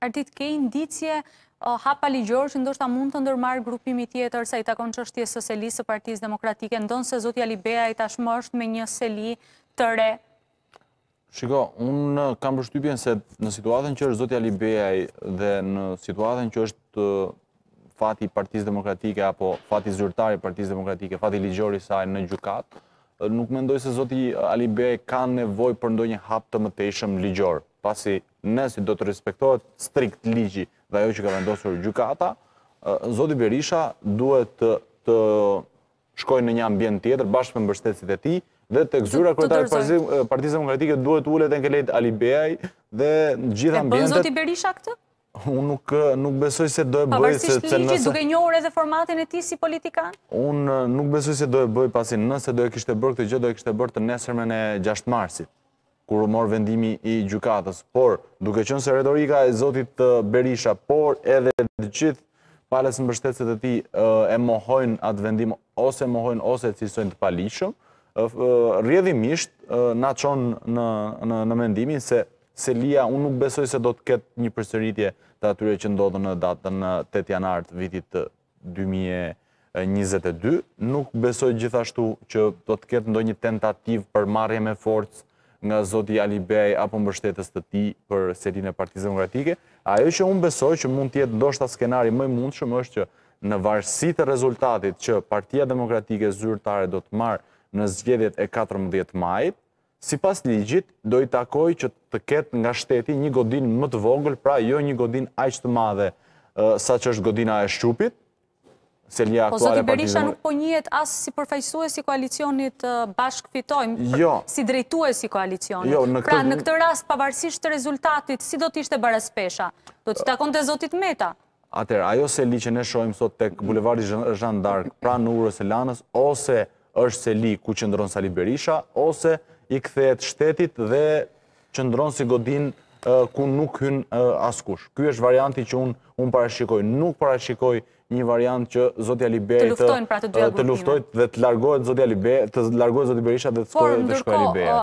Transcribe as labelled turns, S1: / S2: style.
S1: Artit, ke indicje hapa ligjor që ndoshta mund të ndërmarë grupimi tjetër sa i takon që është tjesë së seli së partijës demokratike, ndonë se zotja Libea i tashmë është me një seli të re?
S2: Shiko, unë kam përshtypjen se në situatën që është zotja Libea dhe në situatën që është fati partijës demokratike apo fati zyrtari partijës demokratike, fati ligjori saj në gjukatë, nuk me ndoj se Zoti Ali Bej ka nevoj për ndoj një hap të më të ishëm ligjor, pasi nësi do të respektohet strikt ligji dhe ajo që ka vendosur gjukata, Zoti Berisha duhet të të shkojnë në një ambjent tjetër, bashkë për mbërstetësit e ti, dhe të këzyra kërëtare partizëm në kratike duhet ullet e nkelejt Alibejaj dhe gjithë ambjentet... E për zoti
S1: Berisha këtë?
S2: Unë nuk, nuk besoj se do e bëj... Pa ligjit nëse... duke
S1: njohur edhe formatin e ti si politikan?
S2: Unë eh, nuk besoj se do e bëj pasin nëse do e kishte bërë këtë gjë, do e kishte bërë të nesërmen e 6 marsit, kur u morë vendimi i gjukatës. Por, duke qënë se retorika e Zotit eh, Berisha, por edhe dhe qithë, pales në bështetës e ti eh, e mohojnë atë vendim, ose mohojnë, ose e cisojnë të palishëm, rjedhimisht në qonë në, në, në mendimin se se Lia, unë nuk besoj se do të ketë një përsëritje të atyre që ndodhë në datën 8 janart vitit 2022, nuk besoj gjithashtu që do të ketë ndoj një tentativ për marje me forcë nga Zoti Alibej apo mbështetës të ti për serin e demokratike, gratike. Ajo që unë besoj që mund tjetë ndoshta skenari mëj mund shumë është që në varsi të rezultatit që partia demokratike zyrtare do të marë në zgjedjet e 14 majtë, Si pas ligjit, do i takoj që të ketë nga shteti një godin më të vogël, pra jo një godin aqtë të madhe, sa që është godina e shqupit, Po, Zotë Berisha, nuk po
S1: njët asë si përfajsu e si koalicionit bashkë fitojmë, jo. si drejtu e si koalicionit. Jo, pra, në këtë rast, pavarësisht të rezultatit, si do t'ishte Baraspesha? Do t'i takon të Zotit Meta?
S2: Atër, ajo se li që ne shojmë sot të bulevardi Zhandark, pra në urës e lanës, ose është se li ku qëndron Sali Berisha, ose i këthejet shtetit dhe qëndron si godin ku nuk hyn askush. Ky është varianti që unë un parashikoj. Nuk parashikoj një variant që Zotja Liberi të luftojnë pra të dy Të luftojnë dhe të largohet Zotja Liberi, të largohet Berisha dhe të shkojnë Liberi.